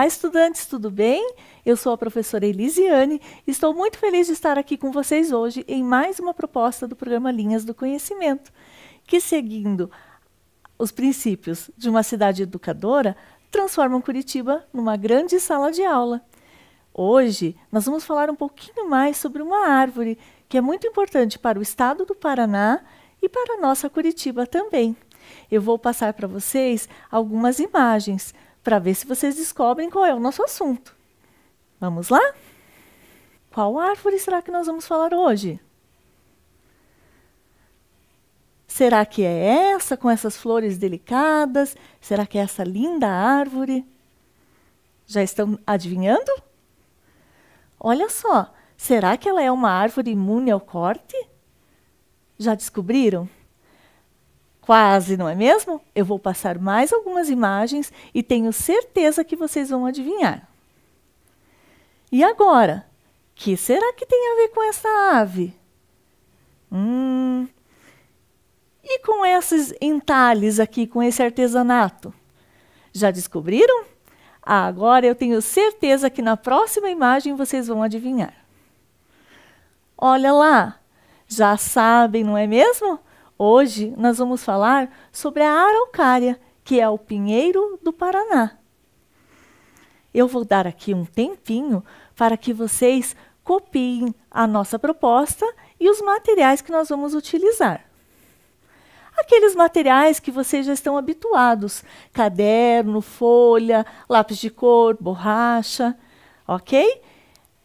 Olá, estudantes, tudo bem? Eu sou a professora Elisiane e estou muito feliz de estar aqui com vocês hoje em mais uma proposta do programa Linhas do Conhecimento, que, seguindo os princípios de uma cidade educadora, transformam Curitiba numa grande sala de aula. Hoje, nós vamos falar um pouquinho mais sobre uma árvore que é muito importante para o estado do Paraná e para a nossa Curitiba também. Eu vou passar para vocês algumas imagens para ver se vocês descobrem qual é o nosso assunto. Vamos lá? Qual árvore será que nós vamos falar hoje? Será que é essa com essas flores delicadas? Será que é essa linda árvore? Já estão adivinhando? Olha só, será que ela é uma árvore imune ao corte? Já descobriram? Quase, não é mesmo? Eu vou passar mais algumas imagens e tenho certeza que vocês vão adivinhar. E agora? que será que tem a ver com essa ave? Hum. E com esses entalhes aqui, com esse artesanato? Já descobriram? Ah, agora eu tenho certeza que na próxima imagem vocês vão adivinhar. Olha lá! Já sabem, não é mesmo? Hoje nós vamos falar sobre a araucária, que é o pinheiro do Paraná. Eu vou dar aqui um tempinho para que vocês copiem a nossa proposta e os materiais que nós vamos utilizar. Aqueles materiais que vocês já estão habituados: caderno, folha, lápis de cor, borracha, ok?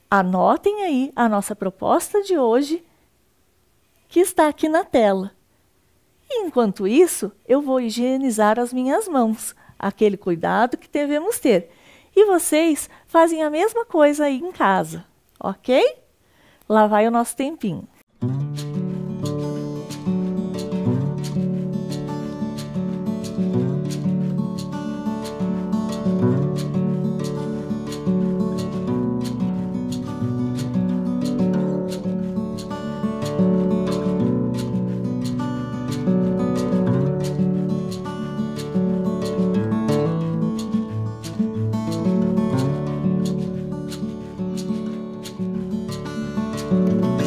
Anotem aí a nossa proposta de hoje, que está aqui na tela. Enquanto isso, eu vou higienizar as minhas mãos, aquele cuidado que devemos ter. E vocês fazem a mesma coisa aí em casa, ok? Lá vai o nosso tempinho. Thank you.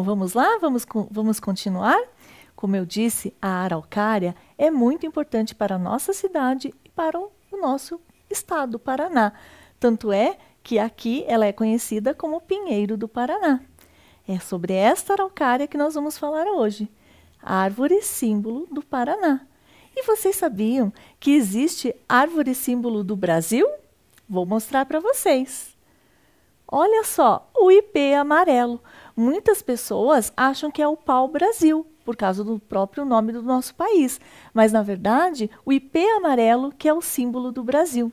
Então, vamos lá? Vamos, vamos continuar? Como eu disse, a araucária é muito importante para a nossa cidade e para o nosso estado, Paraná. Tanto é que aqui ela é conhecida como Pinheiro do Paraná. É sobre esta araucária que nós vamos falar hoje, árvore símbolo do Paraná. E vocês sabiam que existe árvore símbolo do Brasil? Vou mostrar para vocês. Olha só, o IP amarelo. Muitas pessoas acham que é o pau-brasil, por causa do próprio nome do nosso país, mas na verdade o IP amarelo que é o símbolo do Brasil.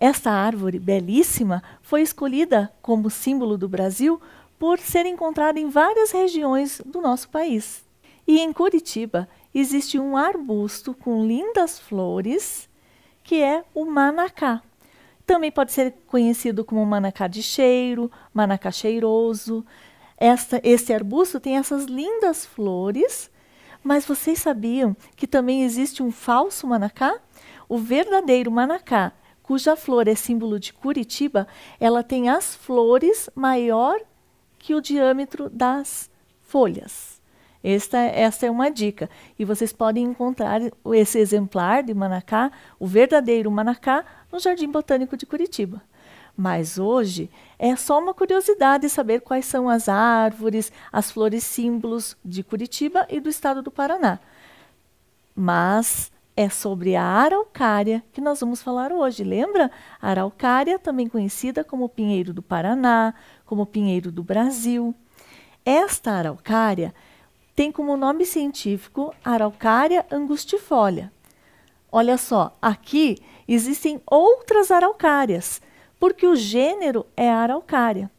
Esta árvore belíssima foi escolhida como símbolo do Brasil por ser encontrada em várias regiões do nosso país. E em Curitiba existe um arbusto com lindas flores que é o manacá. Também pode ser conhecido como manacá de cheiro, manacá cheiroso. Este esse arbusto tem essas lindas flores, mas vocês sabiam que também existe um falso manacá? O verdadeiro manacá, cuja flor é símbolo de Curitiba, ela tem as flores maior que o diâmetro das folhas. Esta, esta é uma dica. E vocês podem encontrar esse exemplar de manacá, o verdadeiro manacá, no Jardim Botânico de Curitiba. Mas hoje é só uma curiosidade saber quais são as árvores, as flores símbolos de Curitiba e do estado do Paraná. Mas é sobre a araucária que nós vamos falar hoje. Lembra? A araucária, também conhecida como pinheiro do Paraná, como pinheiro do Brasil. Esta araucária tem como nome científico Araucária angustifolia. Olha só, aqui existem outras araucárias porque o gênero é a araucária.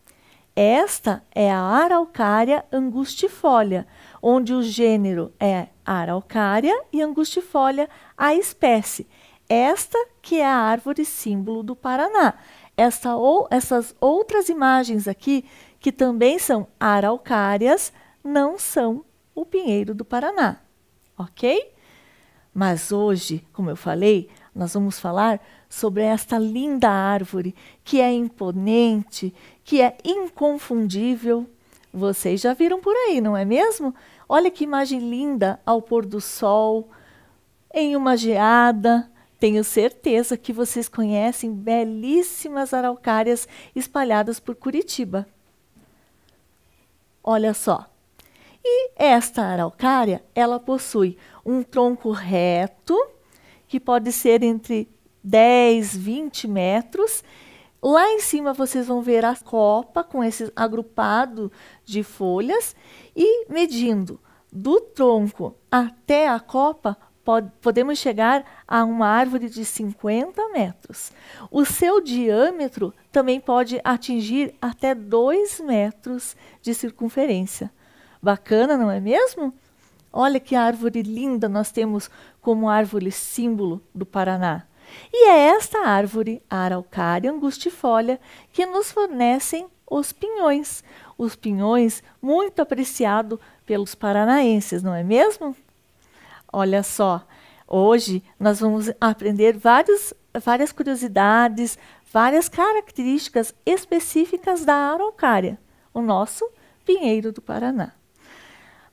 Esta é a araucária angustifolia, onde o gênero é araucária e angustifolia a espécie. Esta que é a árvore símbolo do Paraná. Esta ou essas outras imagens aqui, que também são araucárias, não são o pinheiro do Paraná, ok? Mas hoje, como eu falei, nós vamos falar sobre esta linda árvore que é imponente, que é inconfundível. Vocês já viram por aí, não é mesmo? Olha que imagem linda ao pôr do sol, em uma geada. Tenho certeza que vocês conhecem belíssimas araucárias espalhadas por Curitiba. Olha só. E esta araucária, ela possui um tronco reto, que pode ser entre 10, 20 metros. Lá em cima vocês vão ver a copa com esse agrupado de folhas e medindo do tronco até a copa, pod podemos chegar a uma árvore de 50 metros. O seu diâmetro também pode atingir até 2 metros de circunferência. Bacana, não é mesmo? Olha que árvore linda nós temos como árvore símbolo do Paraná. E é esta árvore, araucária angustifolia, que nos fornecem os pinhões. Os pinhões, muito apreciado pelos paranaenses, não é mesmo? Olha só, hoje nós vamos aprender vários, várias curiosidades, várias características específicas da araucária, o nosso pinheiro do Paraná.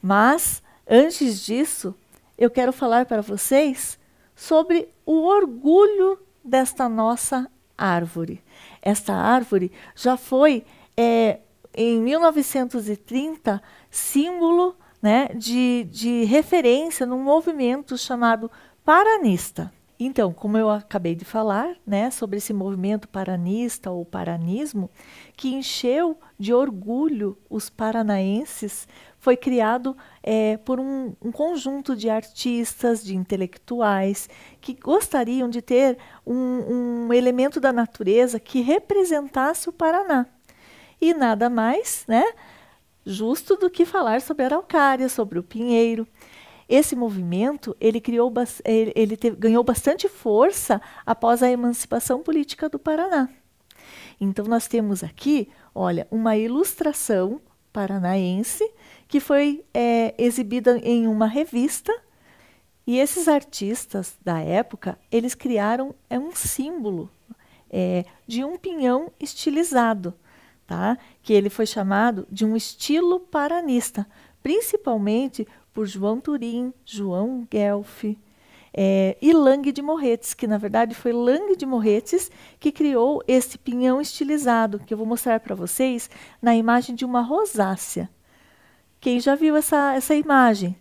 Mas, antes disso, eu quero falar para vocês sobre o orgulho desta nossa árvore. Esta árvore já foi, é, em 1930, símbolo né, de, de referência num movimento chamado paranista. Então, como eu acabei de falar, né, sobre esse movimento paranista ou paranismo, que encheu de orgulho os paranaenses, foi criado é, por um, um conjunto de artistas, de intelectuais, que gostariam de ter um, um elemento da natureza que representasse o Paraná. E nada mais, né? Justo do que falar sobre a araucária, sobre o pinheiro. Esse movimento ele criou, ele teve, ganhou bastante força após a emancipação política do Paraná. Então nós temos aqui, olha, uma ilustração paranaense que foi é, exibida em uma revista e esses artistas da época eles criaram é um símbolo é, de um pinhão estilizado, tá? Que ele foi chamado de um estilo paranista, principalmente por João Turim, João Guelph, é, e Lange de Morretes, que na verdade foi Lange de Morretes que criou esse pinhão estilizado, que eu vou mostrar para vocês na imagem de uma rosácea. Quem já viu essa, essa imagem?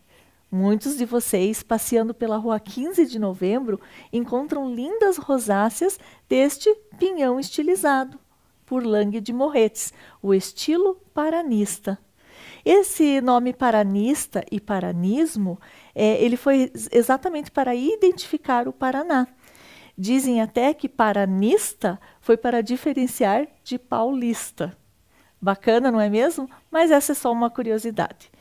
Muitos de vocês, passeando pela rua 15 de novembro, encontram lindas rosáceas deste pinhão estilizado, por Lange de Morretes, o estilo paranista. Esse nome paranista e paranismo, é, ele foi exatamente para identificar o Paraná. Dizem até que paranista foi para diferenciar de paulista. Bacana, não é mesmo? Mas essa é só uma curiosidade.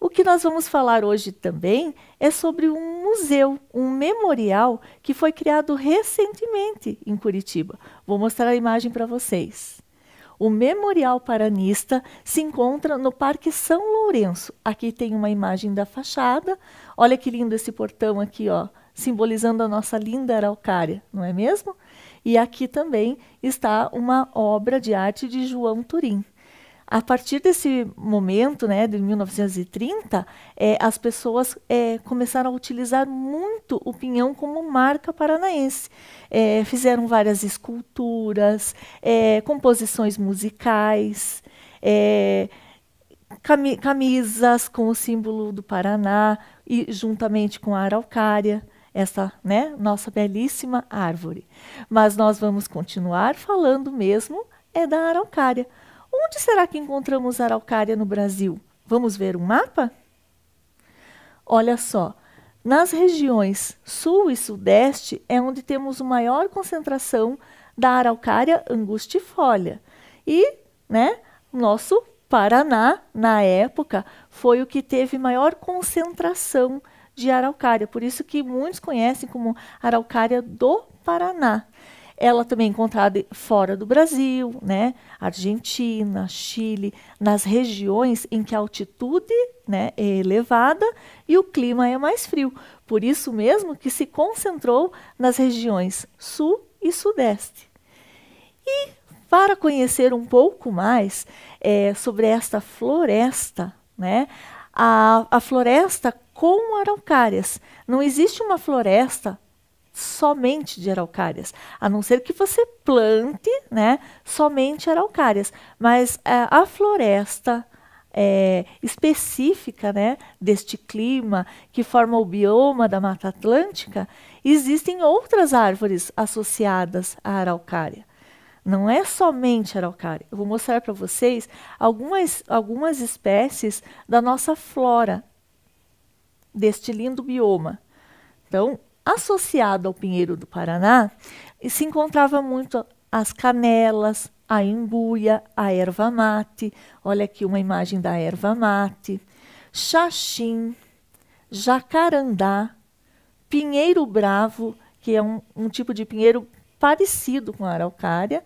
O que nós vamos falar hoje também é sobre um museu, um memorial que foi criado recentemente em Curitiba. Vou mostrar a imagem para vocês. O Memorial Paranista se encontra no Parque São Lourenço. Aqui tem uma imagem da fachada. Olha que lindo esse portão aqui, ó, simbolizando a nossa linda araucária, não é mesmo? E aqui também está uma obra de arte de João Turim. A partir desse momento, né, de 1930, é, eh, as pessoas é, começaram a utilizar muito o pinhão como marca paranaense. É, fizeram várias esculturas, composições musicais, cami camisas com o símbolo do Paraná e juntamente com a araucária essa né, nossa belíssima árvore. Mas nós vamos continuar falando mesmo é da araucária, Onde será que encontramos araucária no Brasil? Vamos ver um mapa? Olha só, nas regiões sul e sudeste é onde temos maior concentração da araucária angustifolia. E, né, nosso Paraná, na época, foi o que teve maior concentração de araucária, por isso que muitos conhecem como araucária do Paraná. Ela também é encontrada fora do Brasil, né? Argentina, Chile, nas regiões em que a altitude né, é elevada e o clima é mais frio. Por isso mesmo que se concentrou nas regiões sul e sudeste. E para conhecer um pouco mais é, sobre esta floresta, né? A, a floresta com araucárias. Não existe uma floresta somente de araucárias, a não ser que você plante, né, somente araucárias, mas é, a floresta é, específica, né, deste clima que forma o bioma da Mata Atlântica, existem outras árvores associadas à araucária não é somente araucária. Eu vou mostrar para vocês algumas, algumas espécies da nossa flora, deste lindo bioma. Então, Associado ao Pinheiro do Paraná, se encontrava muito as canelas, a imbuia, a erva mate. Olha aqui uma imagem da erva mate. Xaxim, jacarandá, pinheiro bravo, que é um, um tipo de pinheiro parecido com a araucária,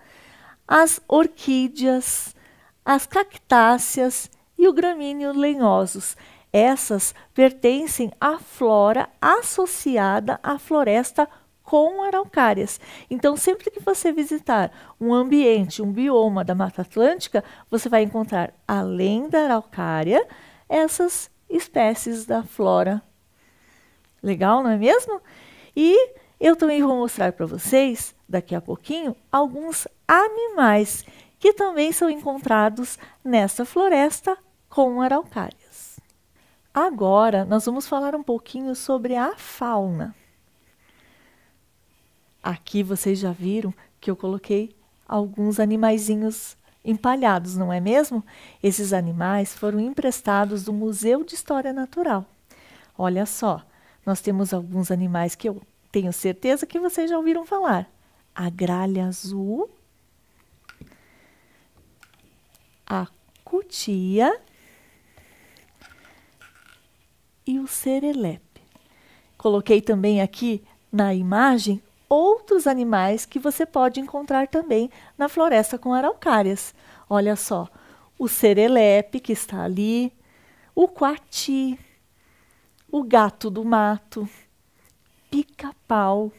as orquídeas, as cactáceas e o gramíneo lenhosos. Essas pertencem à flora associada à floresta com araucárias. Então, sempre que você visitar um ambiente, um bioma da Mata Atlântica, você vai encontrar, além da araucária, essas espécies da flora. Legal, não é mesmo? E eu também vou mostrar para vocês, daqui a pouquinho, alguns animais que também são encontrados nessa floresta com araucárias. Agora nós vamos falar um pouquinho sobre a fauna. Aqui vocês já viram que eu coloquei alguns animaizinhos empalhados, não é mesmo? Esses animais foram emprestados do Museu de História Natural. Olha só, nós temos alguns animais que eu tenho certeza que vocês já ouviram falar. A gralha azul, a cutia e o serelepe. Coloquei também aqui na imagem outros animais que você pode encontrar também na floresta com araucárias. Olha só, o serelepe que está ali, o coati, o gato do mato, pica-pau,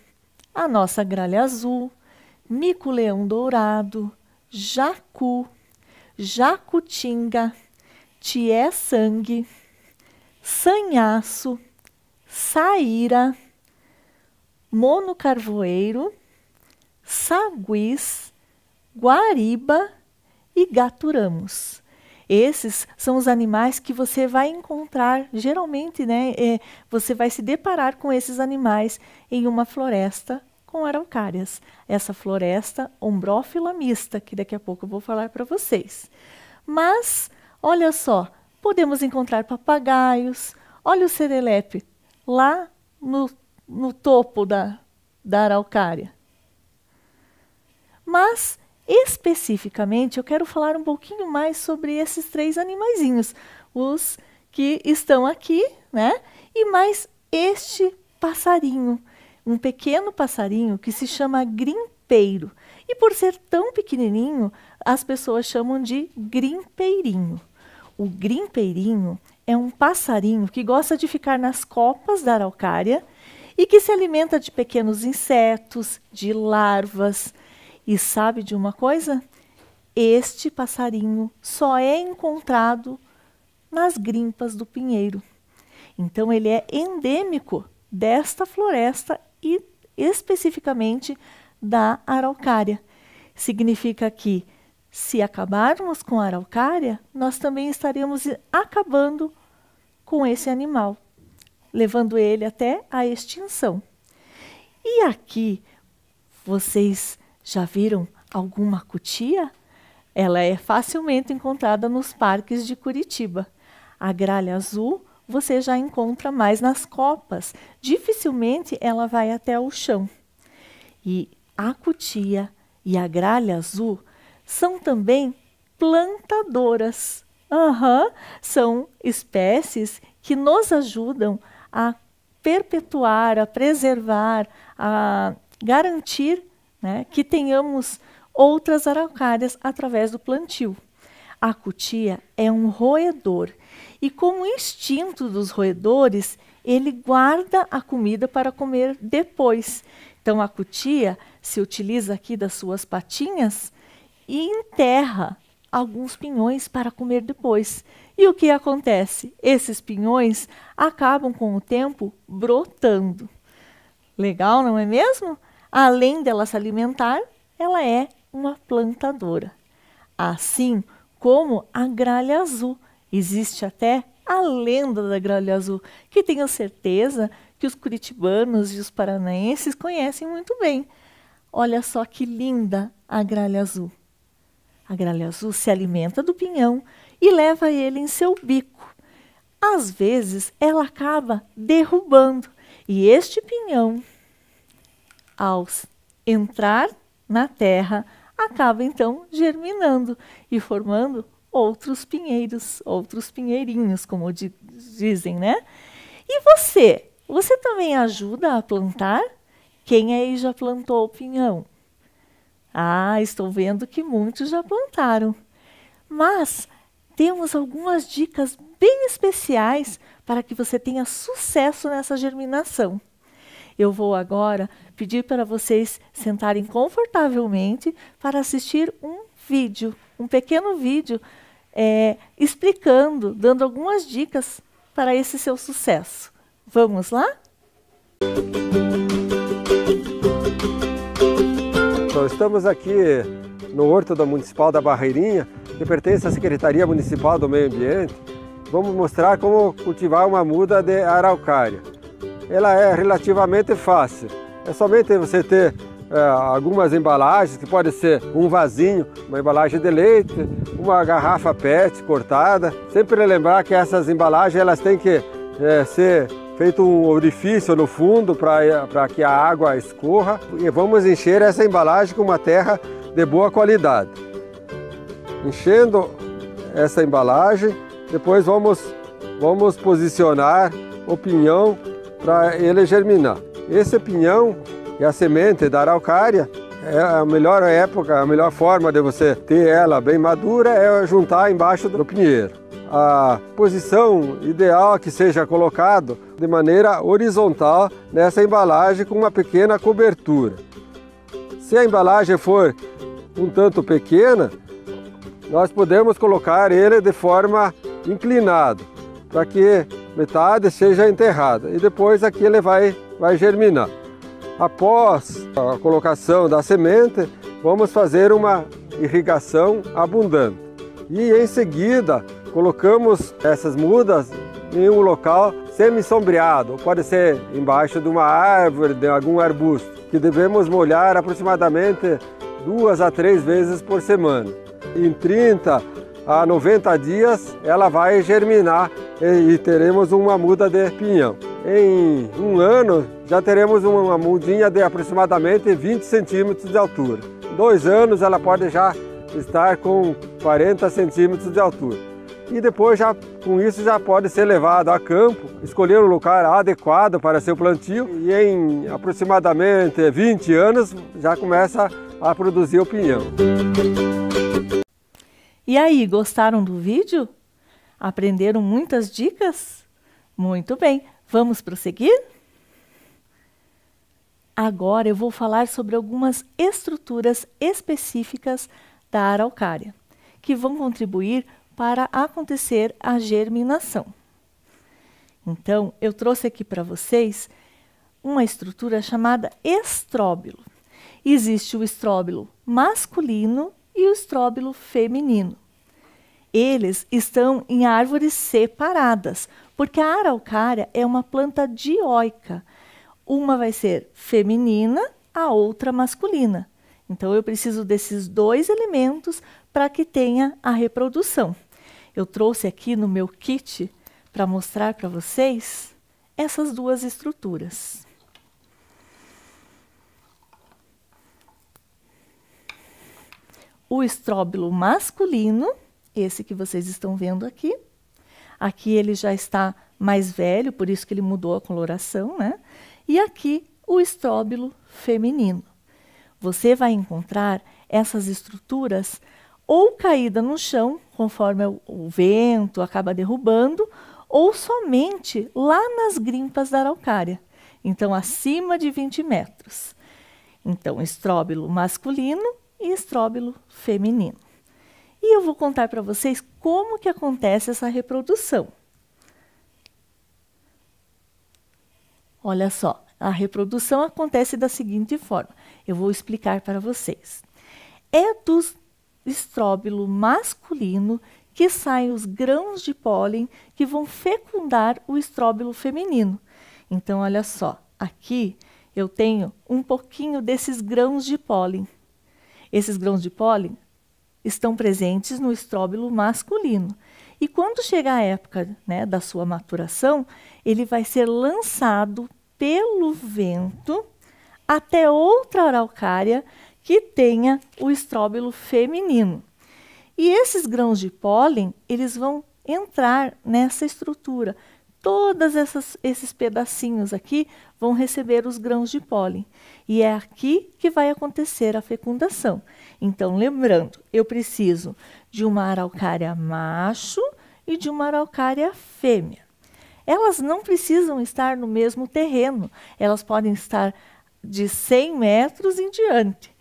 a nossa gralha azul, mico-leão dourado, jacu, jacutinga, tié-sangue sanhaço, saíra, monocarvoeiro, saguis, guariba e gaturamos. Esses são os animais que você vai encontrar, geralmente, né? É, você vai se deparar com esses animais em uma floresta com araucárias. Essa floresta ombrófila mista, que daqui a pouco eu vou falar para vocês. Mas, olha só, Podemos encontrar papagaios. Olha o serelepe lá no, no topo da, da araucária. Mas, especificamente, eu quero falar um pouquinho mais sobre esses três animaizinhos, os que estão aqui, né? E mais este passarinho, um pequeno passarinho que se chama grimpeiro. E por ser tão pequenininho, as pessoas chamam de grimpeirinho. O grimpeirinho é um passarinho que gosta de ficar nas copas da araucária e que se alimenta de pequenos insetos, de larvas. E sabe de uma coisa? Este passarinho só é encontrado nas grimpas do pinheiro. Então ele é endêmico desta floresta e especificamente da araucária. Significa que se acabarmos com a araucária, nós também estaremos acabando com esse animal, levando ele até a extinção. E aqui, vocês já viram alguma cutia? Ela é facilmente encontrada nos parques de Curitiba. A gralha azul você já encontra mais nas copas, dificilmente ela vai até o chão. E a cutia e a gralha azul são também plantadoras. Uhum. São espécies que nos ajudam a perpetuar, a preservar, a garantir né, que tenhamos outras araucárias através do plantio. A cutia é um roedor e, como instinto dos roedores, ele guarda a comida para comer depois. Então, a cutia se utiliza aqui das suas patinhas e enterra alguns pinhões para comer depois. E o que acontece? Esses pinhões acabam com o tempo brotando. Legal, não é mesmo? Além dela se alimentar, ela é uma plantadora. Assim como a gralha azul, existe até a lenda da gralha azul, que tenho certeza que os curitibanos e os paranaenses conhecem muito bem. Olha só que linda a gralha azul. A gralha azul se alimenta do pinhão e leva ele em seu bico. Às vezes, ela acaba derrubando, e este pinhão, ao entrar na terra, acaba então germinando e formando outros pinheiros, outros pinheirinhos, como dizem, né? E você? Você também ajuda a plantar? Quem aí já plantou o pinhão? Ah, estou vendo que muitos já plantaram. Mas temos algumas dicas bem especiais para que você tenha sucesso nessa germinação. Eu vou agora pedir para vocês sentarem confortavelmente para assistir um vídeo, um pequeno vídeo é, explicando, dando algumas dicas para esse seu sucesso. Vamos lá? Música então, estamos aqui no Horto da Municipal da Barreirinha, que pertence à Secretaria Municipal do Meio Ambiente. Vamos mostrar como cultivar uma muda de araucária. Ela é relativamente fácil. É somente você ter é, algumas embalagens, que pode ser um vasinho, uma embalagem de leite, uma garrafa PET cortada. Sempre lembrar que essas embalagens elas têm que é, ser feito um orifício no fundo para que a água escorra e vamos encher essa embalagem com uma terra de boa qualidade. Enchendo essa embalagem, depois vamos, vamos posicionar o pinhão para ele germinar. Esse pinhão e a semente da araucária, é a melhor época, a melhor forma de você ter ela bem madura é juntar embaixo do pinheiro a posição ideal que seja colocado de maneira horizontal nessa embalagem com uma pequena cobertura. Se a embalagem for um tanto pequena, nós podemos colocar ele de forma inclinada, para que metade seja enterrada e depois aqui ele vai, vai germinar. Após a colocação da semente, vamos fazer uma irrigação abundante e em seguida colocamos essas mudas em um local semi-sombreado, pode ser embaixo de uma árvore, de algum arbusto, que devemos molhar aproximadamente duas a três vezes por semana. Em 30 a 90 dias ela vai germinar e, teremos uma muda de pinhão. Em um ano já teremos uma mudinha de aproximadamente 20 centímetros de altura. Em dois anos ela pode já estar com 40 centímetros de altura e depois já com isso já pode ser levado a campo, escolher o um lugar adequado para seu plantio e em aproximadamente 20 anos já começa a produzir o pinhão. E aí, gostaram do vídeo? Aprenderam muitas dicas? Muito bem, vamos prosseguir? Agora eu vou falar sobre algumas estruturas específicas da araucária, que vão contribuir para acontecer a germinação. Então, eu trouxe aqui para vocês uma estrutura chamada estróbilo. Existe o estróbilo masculino e o estróbilo feminino. Eles estão em árvores separadas, porque a araucária é uma planta dioica. Uma vai ser feminina, a outra masculina. Então eu preciso desses dois elementos para que tenha a reprodução eu trouxe aqui no meu kit para mostrar para vocês essas duas estruturas. O estróbilo masculino, esse que vocês estão vendo aqui, aqui ele já está mais velho, por isso que ele mudou a coloração, né? E aqui o estróbilo feminino. Você vai encontrar essas estruturas ou caída no chão conforme o, vento acaba derrubando, ou somente lá nas grimpas da araucária, então acima de 20 metros. Então, estróbilo masculino e estróbilo feminino. E eu vou contar para vocês como que acontece essa reprodução. Olha só, a reprodução acontece da seguinte forma. Eu vou explicar para vocês. É dos estróbilo masculino que saem os grãos de pólen que vão fecundar o estróbilo feminino. Então, olha só, aqui eu tenho um pouquinho desses grãos de pólen. Esses grãos de pólen estão presentes no estróbilo masculino. E quando chegar a época né, da sua maturação, ele vai ser lançado pelo vento até outra araucária que tenha o estróbilo feminino. E esses grãos de pólen, eles vão entrar nessa estrutura. Todos esses pedacinhos aqui vão receber os grãos de pólen. E é aqui que vai acontecer a fecundação. Então, lembrando, eu preciso de uma araucária macho e de uma araucária fêmea. Elas não precisam estar no mesmo terreno, elas podem estar de 100 metros em diante.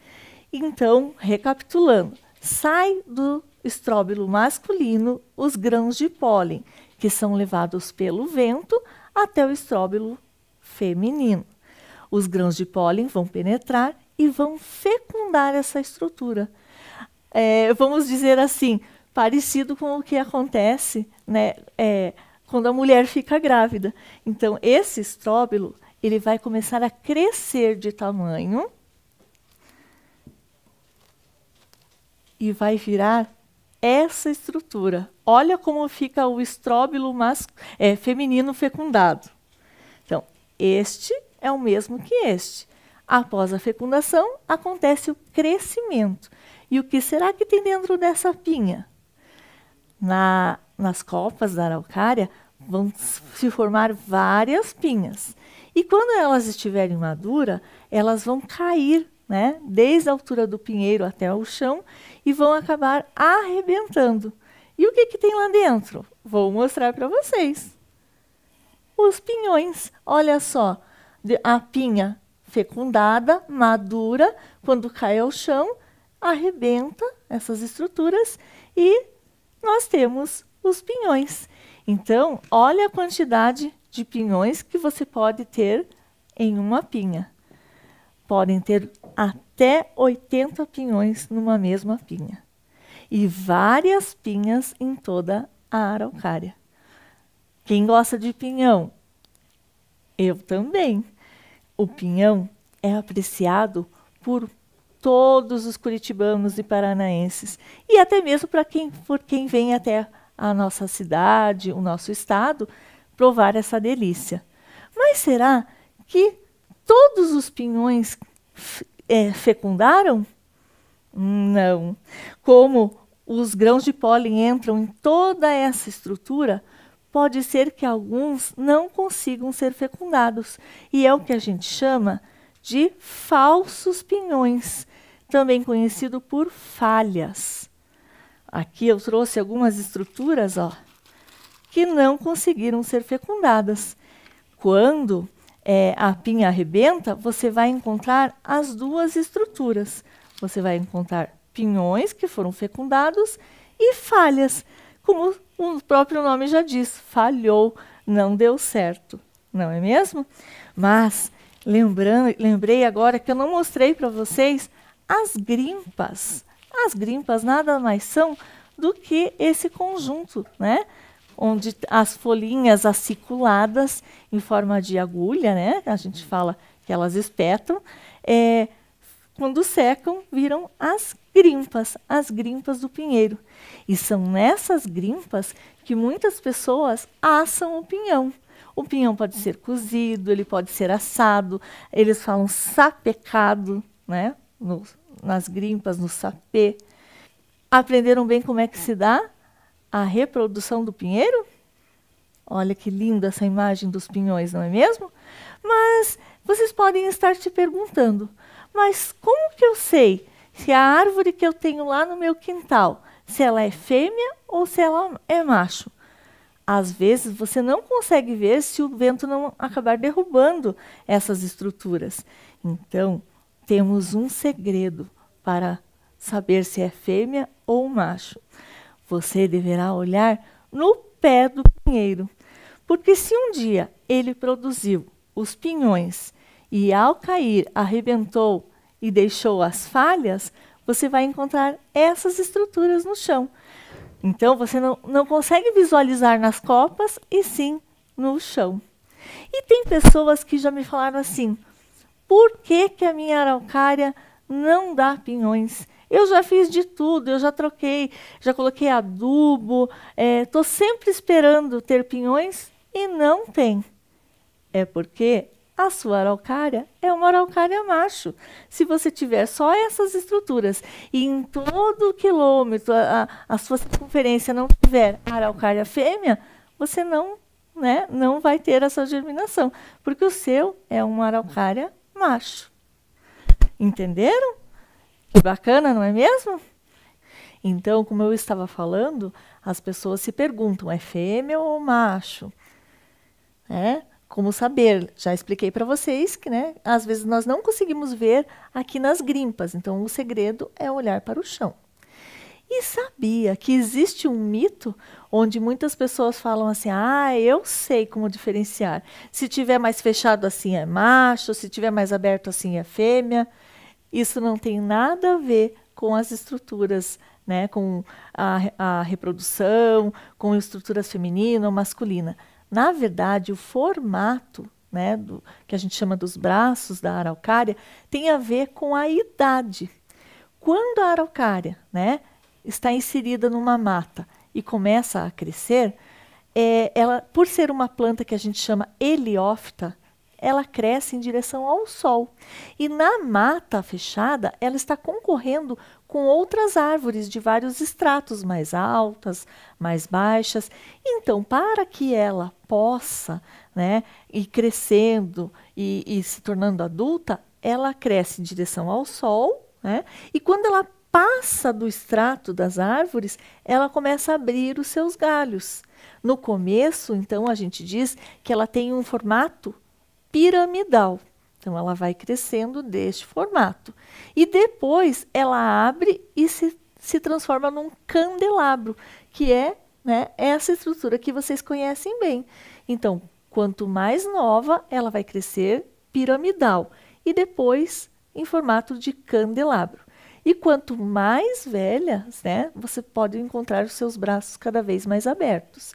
Então, recapitulando, sai do estróbilo masculino os grãos de pólen, que são levados pelo vento até o estróbilo feminino. Os grãos de pólen vão penetrar e vão fecundar essa estrutura. É, vamos dizer assim, parecido com o que acontece né, é, quando a mulher fica grávida. Então, esse estróbilo ele vai começar a crescer de tamanho e vai virar essa estrutura. Olha como fica o estróbilo é, feminino fecundado. Então, este é o mesmo que este. Após a fecundação, acontece o crescimento. E o que será que tem dentro dessa pinha? Na, nas copas da araucária vão se formar várias pinhas. E quando elas estiverem maduras, elas vão cair né? desde a altura do pinheiro até o chão, e vão acabar arrebentando. E o que, que tem lá dentro? Vou mostrar para vocês. Os pinhões. Olha só, a pinha fecundada, madura, quando cai ao chão, arrebenta essas estruturas e nós temos os pinhões. Então, olha a quantidade de pinhões que você pode ter em uma pinha. Podem ter até 80 pinhões numa mesma pinha e várias pinhas em toda a araucária. Quem gosta de pinhão? Eu também. O pinhão é apreciado por todos os curitibanos e paranaenses e até mesmo para quem por quem vem até a nossa cidade, o nosso estado, provar essa delícia. Mas será que todos os pinhões é, fecundaram? Não. Como os grãos de pólen entram em toda essa estrutura, pode ser que alguns não consigam ser fecundados, e é o que a gente chama de falsos pinhões, também conhecido por falhas. Aqui eu trouxe algumas estruturas ó, que não conseguiram ser fecundadas. Quando é, a pinha arrebenta, você vai encontrar as duas estruturas. Você vai encontrar pinhões que foram fecundados e falhas, como o próprio nome já diz, falhou, não deu certo, não é mesmo? Mas lembrando, lembrei agora que eu não mostrei para vocês as grimpas. As grimpas nada mais são do que esse conjunto, né? onde as folhinhas aciculadas em forma de agulha, né? A gente fala que elas espetam, é, quando secam, viram as grimpas, as grimpas do pinheiro. E são nessas grimpas que muitas pessoas assam o pinhão. O pinhão pode ser cozido, ele pode ser assado, eles falam sapecado, né? No, nas grimpas, no sapê. Aprenderam bem como é que se dá? a reprodução do pinheiro? Olha que linda essa imagem dos pinhões, não é mesmo? Mas vocês podem estar te perguntando: mas como que eu sei se a árvore que eu tenho lá no meu quintal, se ela é fêmea ou se ela é macho? Às vezes você não consegue ver se o vento não acabar derrubando essas estruturas. Então, temos um segredo para saber se é fêmea ou macho. Você deverá olhar no pé do pinheiro, porque se um dia ele produziu os pinhões e ao cair arrebentou e deixou as falhas, você vai encontrar essas estruturas no chão. Então você não, não consegue visualizar nas copas e sim no chão. E tem pessoas que já me falaram assim: por que, que a minha araucária não dá pinhões? Eu já fiz de tudo, eu já troquei, já coloquei adubo, estou é, sempre esperando ter pinhões e não tem. É porque a sua araucária é uma araucária macho. Se você tiver só essas estruturas e em todo o quilômetro a, a, a sua circunferência não tiver araucária fêmea, você não, né, não vai ter essa germinação, porque o seu é uma araucária macho. Entenderam? Que Bacana, não é mesmo? Então, como eu estava falando, as pessoas se perguntam: é fêmea ou macho? É? Como saber? Já expliquei para vocês que, né, às vezes nós não conseguimos ver aqui nas grimpas. Então, o segredo é olhar para o chão. E sabia que existe um mito onde muitas pessoas falam assim: ah, eu sei como diferenciar. Se tiver mais fechado assim é macho, se tiver mais aberto assim é fêmea. Isso não tem nada a ver com as estruturas, né, com a, a reprodução, com estruturas feminina ou masculina. Na verdade, o formato né, do, que a gente chama dos braços da araucária, tem a ver com a idade. Quando a araucária né, está inserida numa mata e começa a crescer, é, ela, por ser uma planta que a gente chama heliófita, ela cresce em direção ao sol. E na mata fechada, ela está concorrendo com outras árvores de vários estratos mais altas, mais baixas. Então, para que ela possa né, ir crescendo e, e se tornando adulta, ela cresce em direção ao sol. Né? E quando ela passa do extrato das árvores, ela começa a abrir os seus galhos. No começo, então, a gente diz que ela tem um formato piramidal. Então, ela vai crescendo deste formato. E depois ela abre e se, se transforma num candelabro, que é né, essa estrutura que vocês conhecem bem. Então, quanto mais nova, ela vai crescer piramidal e depois em formato de candelabro. E quanto mais velha, né, você pode encontrar os seus braços cada vez mais abertos.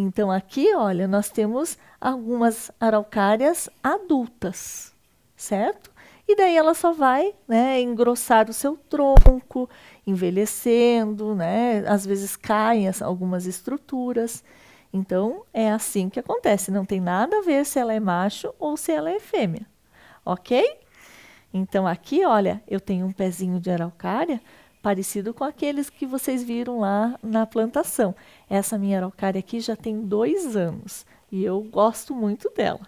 Então aqui, olha, nós temos algumas araucárias adultas, certo? E daí ela só vai né, engrossar o seu tronco, envelhecendo, né? às vezes caem algumas estruturas. Então é assim que acontece, não tem nada a ver se ela é macho ou se ela é fêmea, ok? Então aqui, olha, eu tenho um pezinho de araucária, parecido com aqueles que vocês viram lá na plantação. Essa minha araucária aqui já tem dois anos e eu gosto muito dela.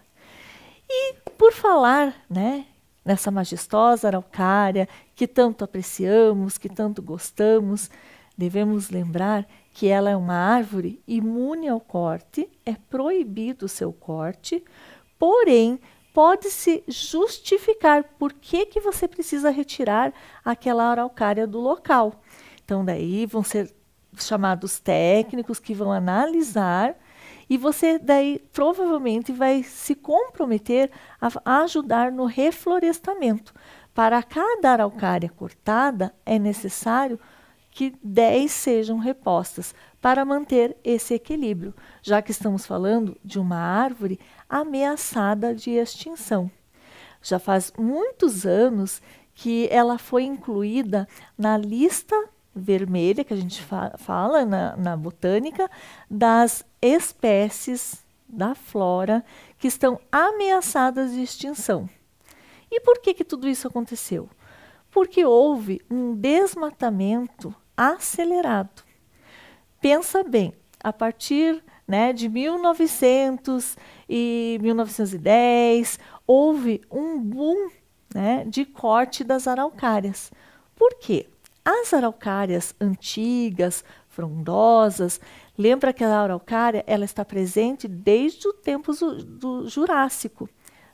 E por falar, né, nessa majestosa araucária que tanto apreciamos, que tanto gostamos, devemos lembrar que ela é uma árvore imune ao corte, é proibido o seu corte, porém pode-se justificar por que, que você precisa retirar aquela araucária do local. Então, daí vão ser chamados técnicos que vão analisar e você daí provavelmente vai se comprometer a ajudar no reflorestamento. Para cada araucária cortada, é necessário que 10 sejam repostas para manter esse equilíbrio, já que estamos falando de uma árvore ameaçada de extinção. Já faz muitos anos que ela foi incluída na lista vermelha, que a gente fa fala na, na botânica, das espécies da flora que estão ameaçadas de extinção. E por que, que tudo isso aconteceu? Porque houve um desmatamento acelerado. Pensa bem, a partir né, de 1900 e 1910, houve um boom né, de corte das araucárias. Por quê? As araucárias antigas, frondosas, lembra que a araucária ela está presente desde o tempo do Jurássico.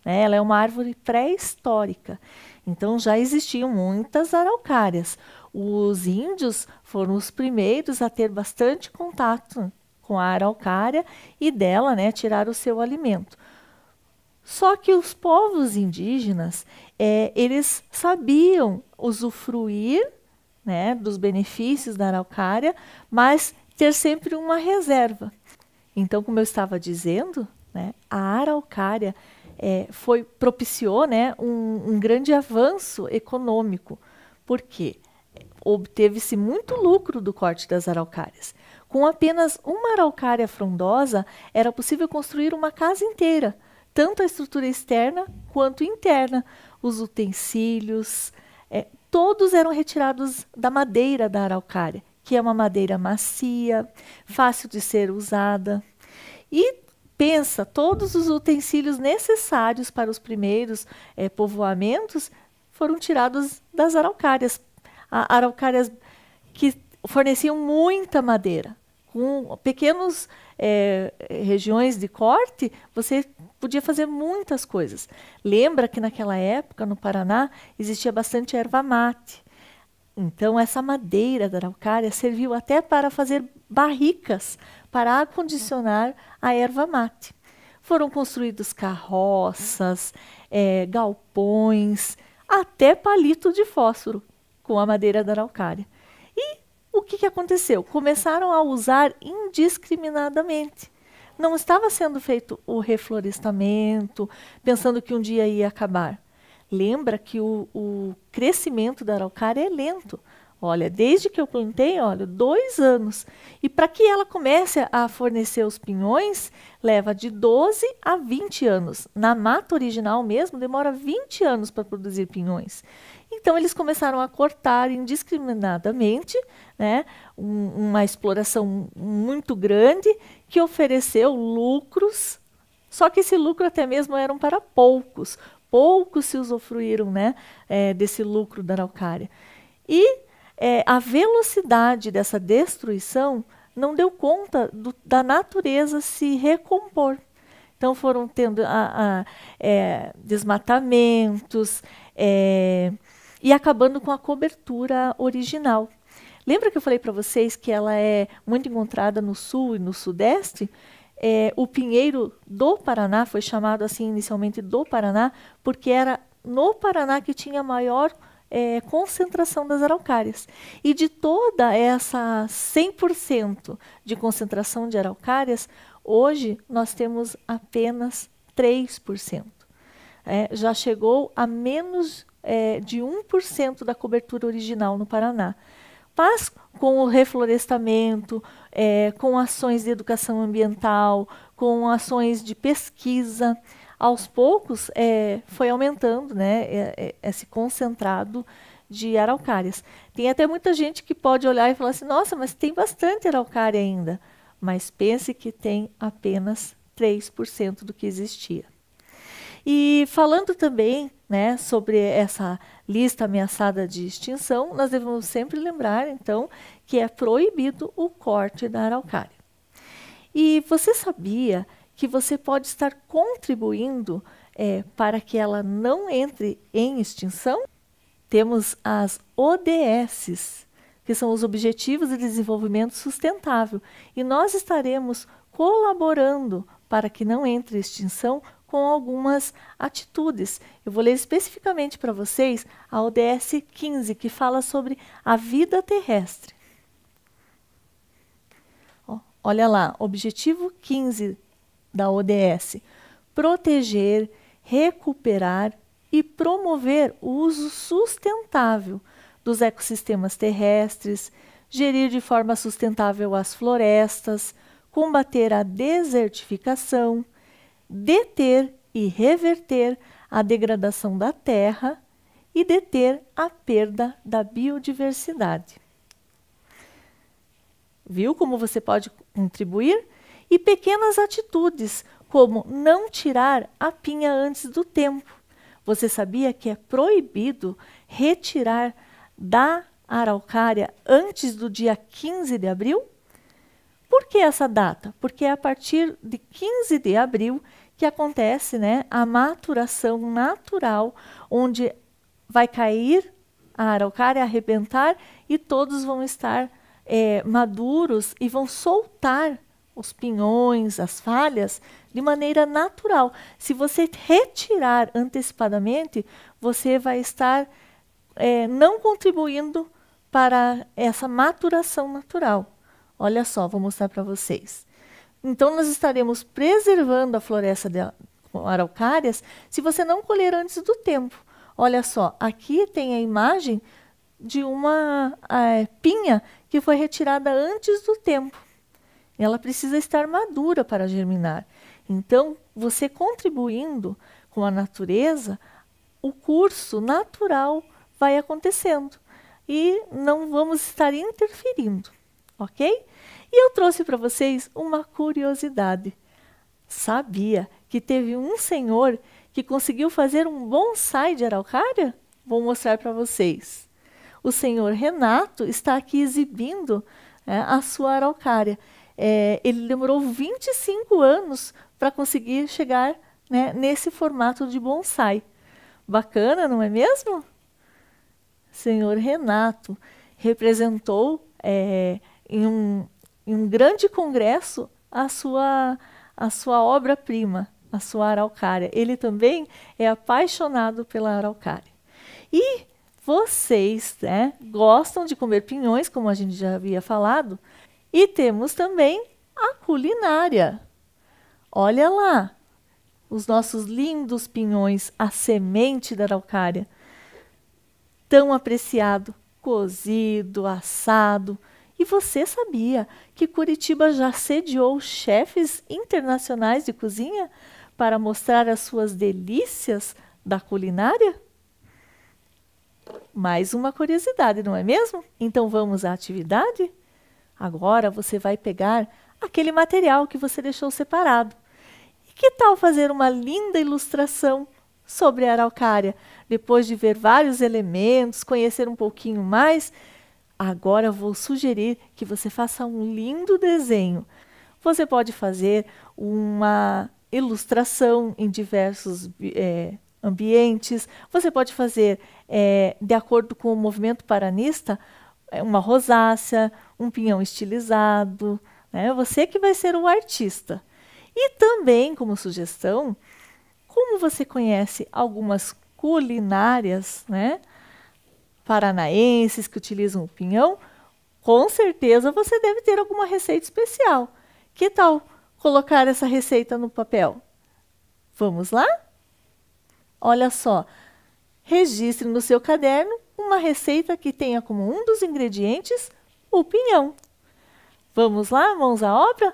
Né? Ela é uma árvore pré-histórica. Então já existiam muitas araucárias. Os índios foram os primeiros a ter bastante contato com a araucária e dela né, tirar o seu alimento. Só que os povos indígenas, é, eles sabiam usufruir né, dos benefícios da araucária, mas ter sempre uma reserva. Então, como eu estava dizendo, né, a araucária é, foi propiciou né, um, um, grande avanço econômico, porque obteve-se muito lucro do corte das araucárias. Com apenas uma araucária frondosa, era possível construir uma casa inteira, tanto a estrutura externa quanto interna. Os utensílios, é, todos eram retirados da madeira da araucária, que é uma madeira macia, fácil de ser usada. E pensa, todos os utensílios necessários para os primeiros é, povoamentos foram tirados das araucárias. A, araucárias que forneciam muita madeira com pequenas é, eh, regiões de corte, você podia fazer muitas coisas. Lembra que naquela época, no Paraná, existia bastante erva mate. Então, essa madeira da araucária serviu até para fazer barricas para acondicionar a erva mate. Foram construídos carroças, é, galpões, até palito de fósforo com a madeira da araucária. O que, que aconteceu? Começaram a usar indiscriminadamente. Não estava sendo feito o reflorestamento, pensando que um dia ia acabar. Lembra que o, o crescimento da araucária é lento. Olha, desde que eu plantei, olha, dois anos. E para que ela comece a fornecer os pinhões, leva de 12 a 20 anos. Na mata original mesmo, demora 20 anos para produzir pinhões. Então eles começaram a cortar indiscriminadamente, né, um, uma exploração muito grande que ofereceu lucros. Só que esse lucro até mesmo eram para poucos, poucos se usufruíram, né, é, desse lucro da araucária. E é, a velocidade dessa destruição não deu conta do, da natureza se recompor. Então foram tendo a, a, é, desmatamentos, é, e acabando com a cobertura original. Lembra que eu falei para vocês que ela é muito encontrada no sul e no sudeste? É, o pinheiro do Paraná foi chamado assim inicialmente do Paraná porque era no Paraná que tinha maior é, concentração das araucárias. E de toda essa 100% de concentração de araucárias, hoje nós temos apenas 3%. É, já chegou a menos é, de 1% da cobertura original no Paraná. Mas com o reflorestamento, é, com ações de educação ambiental, com ações de pesquisa, aos poucos é, foi aumentando né, é, é, esse concentrado de araucárias. Tem até muita gente que pode olhar e falar assim: nossa, mas tem bastante araucária ainda. Mas pense que tem apenas 3% do que existia. E falando também né, sobre essa lista ameaçada de extinção, nós devemos sempre lembrar, então, que é proibido o corte da araucária. E você sabia que você pode estar contribuindo é, para que ela não entre em extinção? Temos as ODSs, que são os Objetivos de Desenvolvimento Sustentável, e nós estaremos colaborando para que não entre em extinção com algumas atitudes. Eu vou ler especificamente para vocês a ODS 15, que fala sobre a vida terrestre. Olha lá, objetivo 15 da ODS: proteger, recuperar e promover o uso sustentável dos ecossistemas terrestres, gerir de forma sustentável as florestas, combater a desertificação, deter e reverter a degradação da terra e deter a perda da biodiversidade. Viu como você pode contribuir? E pequenas atitudes, como não tirar a pinha antes do tempo. Você sabia que é proibido retirar da araucária antes do dia 15 de abril? Por que essa data? Porque é a partir de 15 de abril que acontece né, a maturação natural, onde vai cair a araucária, arrebentar e todos vão estar é, maduros e vão soltar os pinhões, as falhas, de maneira natural. Se você retirar antecipadamente, você vai estar é, não contribuindo para essa maturação natural. Olha só, vou mostrar para vocês. Então, nós estaremos preservando a floresta de araucárias se você não colher antes do tempo. Olha só, aqui tem a imagem de uma é, pinha que foi retirada antes do tempo. Ela precisa estar madura para germinar. Então, você contribuindo com a natureza, o curso natural vai acontecendo e não vamos estar interferindo ok? E eu trouxe para vocês uma curiosidade. Sabia que teve um senhor que conseguiu fazer um bonsai de araucária? Vou mostrar para vocês. O senhor Renato está aqui exibindo é, a sua araucária. É, ele demorou 25 anos para conseguir chegar né, nesse formato de bonsai. Bacana, não é mesmo? Senhor Renato representou é, em um, em um grande congresso a sua, a sua obra-prima, a sua araucária. Ele também é apaixonado pela araucária. E vocês né, gostam de comer pinhões, como a gente já havia falado, e temos também a culinária. Olha lá, os nossos lindos pinhões, a semente da araucária, tão apreciado, cozido, assado, e você sabia que Curitiba já sediou chefes internacionais de cozinha para mostrar as suas delícias da culinária? Mais uma curiosidade, não é mesmo? Então vamos à atividade? Agora você vai pegar aquele material que você deixou separado. E que tal fazer uma linda ilustração sobre a araucária? Depois de ver vários elementos, conhecer um pouquinho mais, Agora vou sugerir que você faça um lindo desenho. Você pode fazer uma ilustração em diversos é, ambientes, você pode fazer, é, de acordo com o movimento paranista, eh, uma rosácea, um pinhão estilizado. Né? Você que vai ser o artista. E também, como sugestão, como você conhece algumas culinárias, né? paranaenses que utilizam o pinhão, com certeza você deve ter alguma receita especial. Que tal colocar essa receita no papel? Vamos lá? Olha só, registre no seu caderno uma receita que tenha como um dos ingredientes o pinhão. Vamos lá, mãos à obra?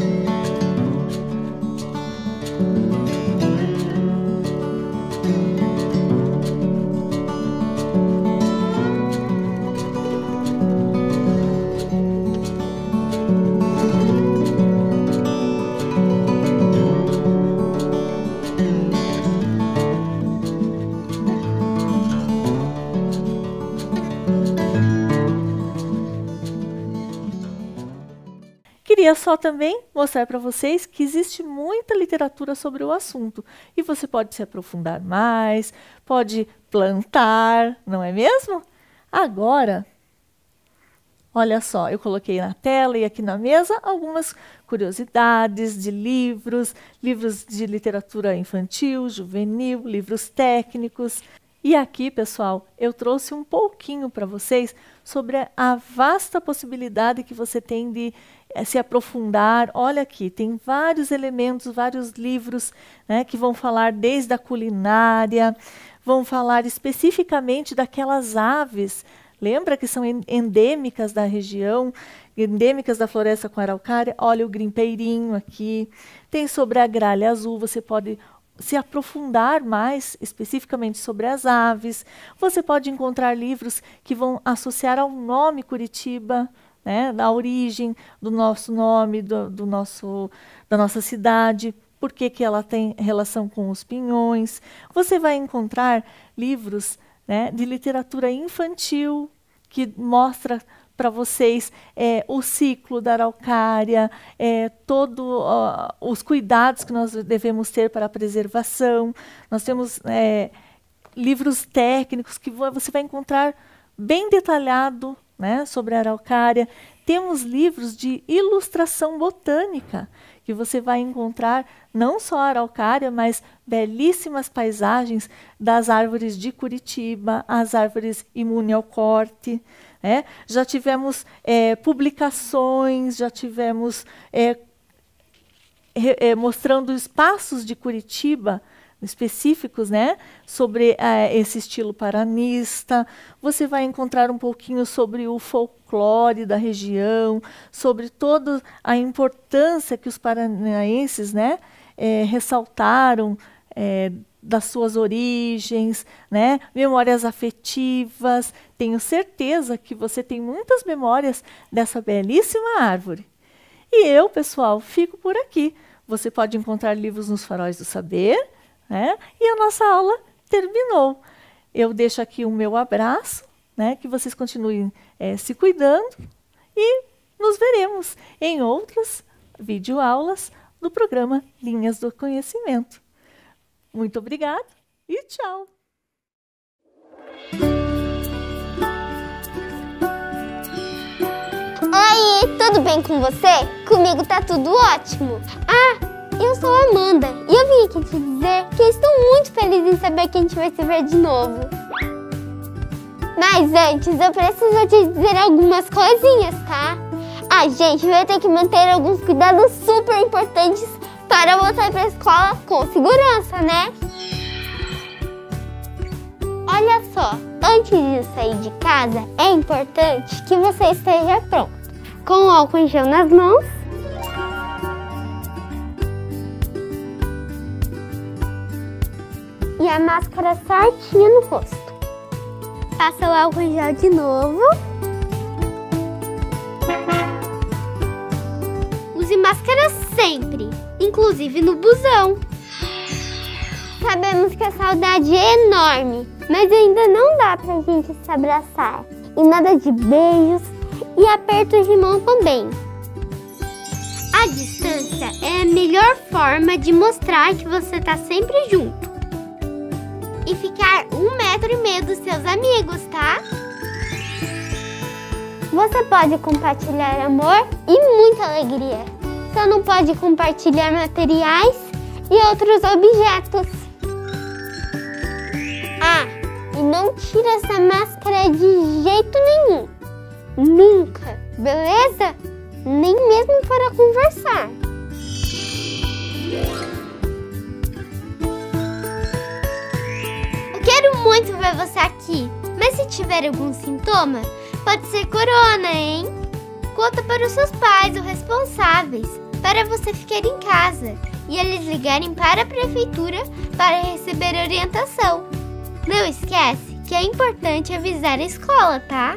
Thank you. Queria só também mostrar para vocês que existe muita literatura sobre o assunto e você pode se aprofundar mais, pode plantar, não é mesmo? Agora, olha só, eu coloquei na tela e aqui na mesa algumas curiosidades de livros, livros de literatura infantil, juvenil, livros técnicos. E aqui, pessoal, eu trouxe um pouquinho para vocês sobre a vasta possibilidade que você tem de eh, se aprofundar. Olha aqui, tem vários elementos, vários livros né, que vão falar desde a culinária, vão falar especificamente daquelas aves. Lembra que são endêmicas da região, endêmicas da floresta com araucária? Olha o grimpeirinho aqui. Tem sobre a gralha azul, você pode se aprofundar mais especificamente sobre as aves. Você pode encontrar livros que vão associar ao nome Curitiba, né, da origem do nosso nome, do, do nosso, da nossa cidade, por que, que ela tem relação com os pinhões. Você vai encontrar livros né, de literatura infantil que mostra para vocês é, o ciclo da araucária, é, todos os cuidados que nós devemos ter para a preservação. Nós temos é, livros técnicos que você vai encontrar bem detalhado né, sobre a araucária. Temos livros de ilustração botânica, que você vai encontrar não só a araucária, mas belíssimas paisagens das árvores de Curitiba, as árvores imune ao corte. Né? Já tivemos é, publicações, já tivemos é, é, mostrando espaços de Curitiba específicos, né, sobre é, esse estilo paranista. Você vai encontrar um pouquinho sobre o folclore da região, sobre toda a importância que os paranaenses, né, é, ressaltaram das suas origens, né? Memórias afetivas. Tenho certeza que você tem muitas memórias dessa belíssima árvore. E eu, pessoal, fico por aqui. Você pode encontrar livros nos Faróis do Saber, né? E a nossa aula terminou. Eu deixo aqui o meu abraço, né? Que vocês continuem é, se cuidando e nos veremos em outras videoaulas do programa Linhas do Conhecimento. Muito obrigada e tchau! Oi, tudo bem com você? Comigo tá tudo ótimo! Ah, eu sou a Amanda e eu vim aqui te dizer que estou muito feliz em saber que a gente vai se ver de novo. Mas antes, eu preciso te dizer algumas coisinhas, tá? A gente vai ter que manter alguns cuidados super importantes para voltar para a escola com segurança, né? Olha só, antes de sair de casa, é importante que você esteja pronto. Com o álcool em gel nas mãos, e a máscara certinha no rosto. Passa o álcool em gel de novo. Use máscara sempre inclusive no busão. Sabemos que a saudade é enorme, mas ainda não dá pra gente se abraçar. E nada de beijos e apertos de mão também. A distância é a melhor forma de mostrar que você tá sempre junto. E ficar um metro e meio dos seus amigos, tá? Você pode compartilhar amor e muita alegria só então não pode compartilhar materiais e outros objetos. Ah, e não tira essa máscara de jeito nenhum. Nunca, beleza? Nem mesmo para conversar. Eu quero muito ver você aqui, mas se tiver algum sintoma, pode ser corona, hein? Conta para os seus pais ou responsáveis, para você ficar em casa e eles ligarem para a prefeitura para receber orientação. Não esquece que é importante avisar a escola, tá?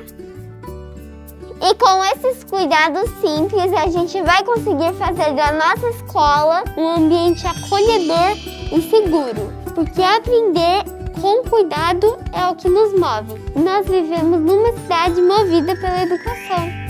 E com esses cuidados simples, a gente vai conseguir fazer da nossa escola um ambiente acolhedor e seguro. Porque aprender com cuidado é o que nos move. Nós vivemos numa cidade movida pela educação.